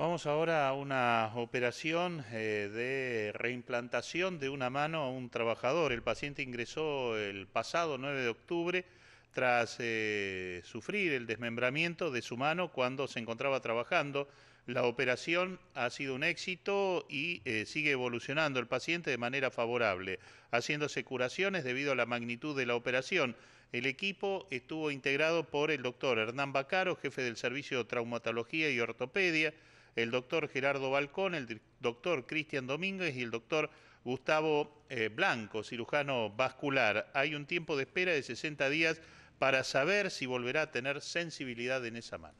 Vamos ahora a una operación eh, de reimplantación de una mano a un trabajador. El paciente ingresó el pasado 9 de octubre tras eh, sufrir el desmembramiento de su mano cuando se encontraba trabajando. La operación ha sido un éxito y eh, sigue evolucionando el paciente de manera favorable, haciéndose curaciones debido a la magnitud de la operación. El equipo estuvo integrado por el doctor Hernán Bacaro, jefe del Servicio de Traumatología y Ortopedia, el doctor Gerardo Balcón, el doctor Cristian Domínguez y el doctor Gustavo eh, Blanco, cirujano vascular. Hay un tiempo de espera de 60 días para saber si volverá a tener sensibilidad en esa mano.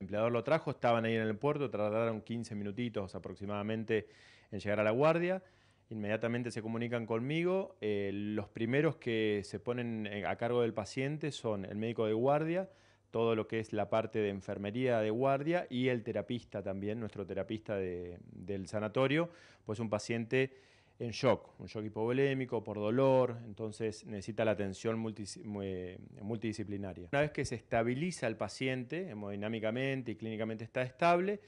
El empleador lo trajo, estaban ahí en el puerto, tardaron 15 minutitos aproximadamente en llegar a la guardia. Inmediatamente se comunican conmigo. Eh, los primeros que se ponen eh, a cargo del paciente son el médico de guardia, todo lo que es la parte de enfermería de guardia y el terapista también, nuestro terapista del sanatorio, pues un paciente en shock, un shock hipovolémico por dolor, entonces necesita la atención multidisciplinaria. Una vez que se estabiliza el paciente hemodinámicamente y clínicamente está estable,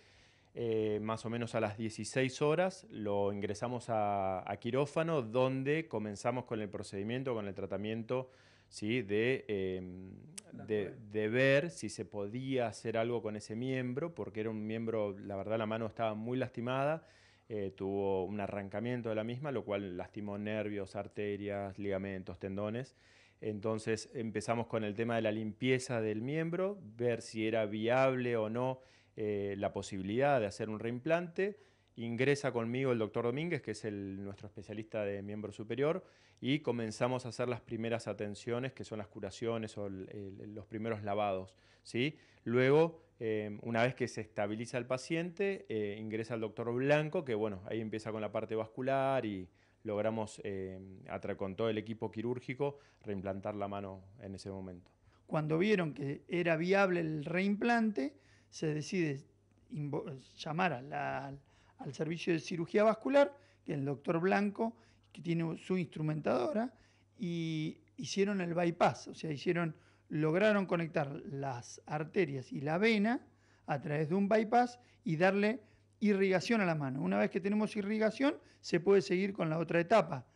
eh, más o menos a las 16 horas lo ingresamos a, a quirófano donde comenzamos con el procedimiento, con el tratamiento ¿sí? Em, de, ver si se podía hacer algo con ese miembro, porque era un miembro, la verdad la mano estaba muy lastimada, eh, tuvo un arrancamiento de la misma, lo cual lastimó nervios, arterias, ligamentos, tendones. Entonces empezamos con el tema de la limpieza del miembro, ver si era viable o no eh, la posibilidad de hacer un reimplante. Ingresa conmigo el doctor Domínguez, que es nuestro especialista de miembro superior, y comenzamos a hacer las primeras atenciones, que son las curaciones o los primeros lavados. ¿sí? Luego, em, una vez que se estabiliza el paciente, eh, ingresa el doctor Blanco, que bueno, ahí empieza con la parte vascular y logramos, em, con todo el equipo quirúrgico, reimplantar la mano en ese momento. Cuando vieron que era viable el reimplante, se decide llamar al servicio de cirugía vascular, que el doctor Blanco que tiene su instrumentadora, y hicieron el bypass, o sea, hicieron, lograron conectar las arterias y la vena a través de un bypass y darle irrigación a la mano. Una vez que tenemos irrigación, se puede seguir con la otra etapa.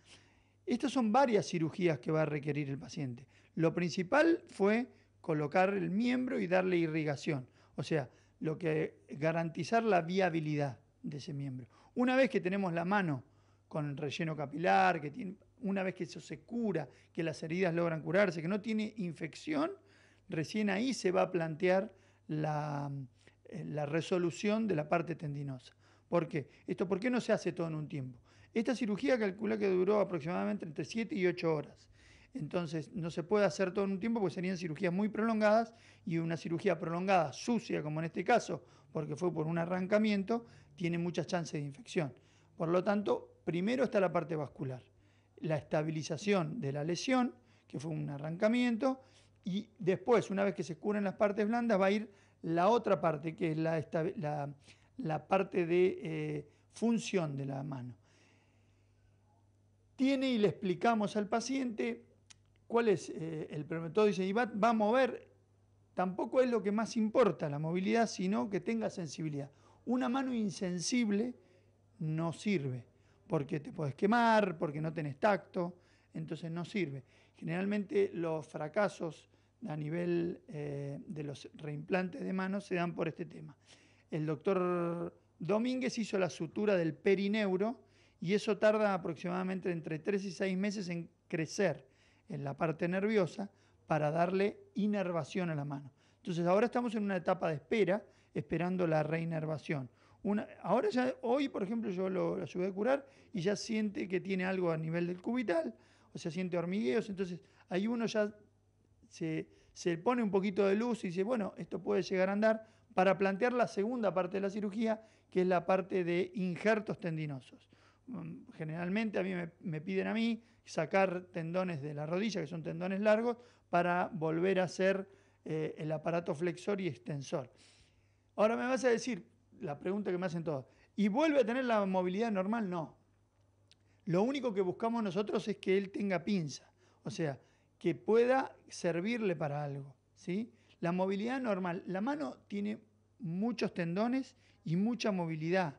Estas son varias cirugías que va a requerir el paciente. Lo principal fue colocar el miembro y darle irrigación, o sea, lo que garantizar la viabilidad de ese miembro. Una vez que tenemos la mano con relleno capilar, que tiene, una vez que eso se cura, que las heridas logran curarse, que no tiene infección, recién ahí se va a plantear la, eh, la resolución de la parte tendinosa. ¿Por qué? Esto, ¿por qué no se hace todo en un tiempo? Esta cirugía calcula que duró aproximadamente entre 7 y 8 horas. Entonces no se puede hacer todo en un tiempo porque serían cirugías muy prolongadas y una cirugía prolongada, sucia como en este caso, porque fue por un arrancamiento, tiene muchas chances de infección. Por lo tanto, primero está la parte vascular, la estabilización de la lesión, que fue un arrancamiento, y después, una vez que se curan las partes blandas, va a ir la otra parte, que es la, parte de eh, función de la mano. Tiene y le explicamos al paciente cuál es eh, el prometo dice, y va a mover, tampoco es lo que más importa la movilidad, sino que tenga sensibilidad. Una mano insensible no sirve, porque te puedes quemar, porque no tenés tacto, entonces no sirve. Generalmente los fracasos a nivel eh, de los reimplantes de manos se dan por este tema. El doctor Domínguez hizo la sutura del perineuro y eso tarda aproximadamente entre 3 y 6 meses en crecer en la parte nerviosa para darle inervación a la mano. Entonces ahora estamos en una etapa de espera, esperando la reinervación ahora ya, hoy por ejemplo yo lo, ayudé a curar y ya siente que tiene algo a nivel del cubital, o sea, siente hormigueos, entonces ahí uno ya se, pone un poquito de luz y dice, bueno, esto puede llegar a andar para plantear la segunda parte de la cirugía, que es la parte de injertos tendinosos. Mm, generalmente a mí me, piden a mí sacar tendones de la rodilla, que son tendones largos, para volver a hacer eh, el aparato flexor y extensor. Ahora me vas a decir, la pregunta que me hacen todos, ¿y vuelve a tener la movilidad normal? No. Lo único que buscamos nosotros es que él tenga pinza, o sea, que pueda servirle para algo. ¿sí? La movilidad normal, la mano tiene muchos tendones y mucha movilidad,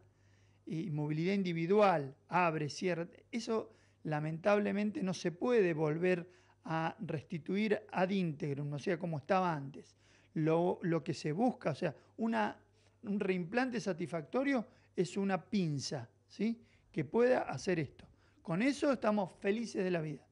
y movilidad individual, abre, cierra. Eso lamentablemente no se puede volver a restituir ad íntegrum, o sea, como estaba antes. Lo, lo que se busca, o sea, una un reimplante satisfactorio es una pinza, ¿sí? Que pueda hacer esto. Con eso estamos felices de la vida.